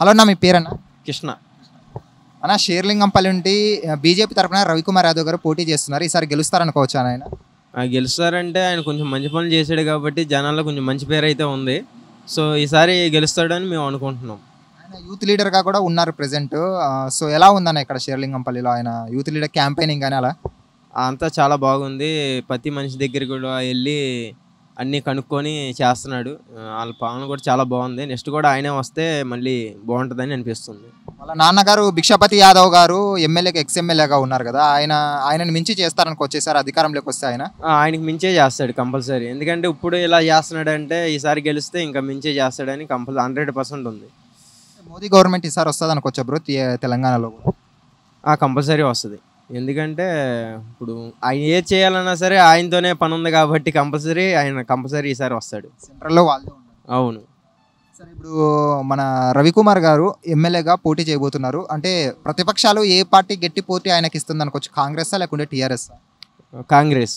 hello అన్న మీ పేరన్నా కృష్ణ అన్న షేర్లింగంపల్లి నుండి బీజేపీ తరఫున రవికుమార్ యాదవ్ గారు పోటీ చేస్తున్నారు ఈసారి గెలుస్తారనుకోవచ్చు ఆయన గెలుస్తారంటే ఆయన కొంచెం మంచి పనులు చేశాడు కాబట్టి జనాల్లో కొంచెం మంచి పేరు అయితే ఉంది సో ఈసారి గెలుస్తాడని మేము అనుకుంటున్నాం ఆయన యూత్ లీడర్గా కూడా ఉన్నారు ప్రజెంట్ సో ఎలా ఉందన్న ఇక్కడ షేర్లింగంపల్లిలో ఆయన యూత్ లీడర్ క్యాంపెయినింగ్ కానీ అలా అంతా చాలా బాగుంది ప్రతి మనిషి దగ్గర కూడా వెళ్ళి అన్నీ కనుక్కొని చేస్తున్నాడు వాళ్ళ పాలన కూడా చాలా బాగుంది నెక్స్ట్ కూడా ఆయనే వస్తే మళ్ళీ బాగుంటుందని అనిపిస్తుంది వాళ్ళ నాన్నగారు భిక్షపతి యాదవ్ గారు ఎమ్మెల్యేకి ఎక్స్ ఎమ్మెల్యేగా ఉన్నారు కదా ఆయన ఆయనను మించి చేస్తారనుకు వచ్చేసారు అధికారంలోకి వస్తే ఆయన ఆయనకు మించే చేస్తాడు కంపల్సరీ ఎందుకంటే ఇప్పుడు ఇలా చేస్తున్నాడు అంటే ఈసారి గెలిస్తే ఇంకా మించే చేస్తాడని కంపల్సరీ హండ్రెడ్ పర్సెంట్ ఉంది మోదీ గవర్నమెంట్ ఈసారి వస్తుంది అనుకోవచ్చు బ్రో తెలంగాణలో కంపల్సరీ వస్తుంది ఎందుకంటే ఇప్పుడు ఆయన ఏది చేయాలన్నా సరే ఆయనతోనే పని ఉంది కాబట్టి కంపల్సరీ ఆయన కంపల్సరీ ఈసారి వస్తాడు సెంట్రల్లో వాళ్ళు అవును సరే ఇప్పుడు మన రవికుమార్ గారు ఎమ్మెల్యేగా పోటీ చేయబోతున్నారు అంటే ప్రతిపక్షాలు ఏ పార్టీ గట్టి పోటీ ఆయనకి ఇస్తుంది అనుకోవచ్చు కాంగ్రెస్ లేకుంటే టీఆర్ఎస్ కాంగ్రెస్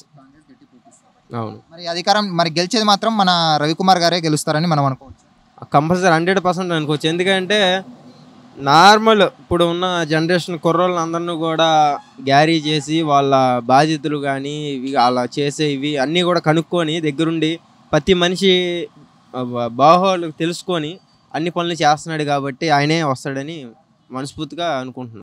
అవును మరి అధికారం మరి గెలిచేది మాత్రం మన రవికుమార్ గారే గెలుస్తారని మనం అనుకోవచ్చు కంపల్సరీ హండ్రెడ్ పర్సెంట్ అనుకోవచ్చు ఎందుకంటే నార్మల్ ఇప్పుడు ఉన్న జనరేషన్ కుర్రోళ్ళు అందరినీ కూడా గ్యారీ చేసి వాళ్ళ బాధ్యతలు కానీ ఇవి అలా చేసే ఇవి అన్నీ కూడా కనుక్కొని దగ్గరుండి ప్రతి మనిషి బాహోళ్ళు తెలుసుకొని అన్ని పనులు చేస్తున్నాడు కాబట్టి ఆయనే వస్తాడని మనస్ఫూర్తిగా అనుకుంటున్నాను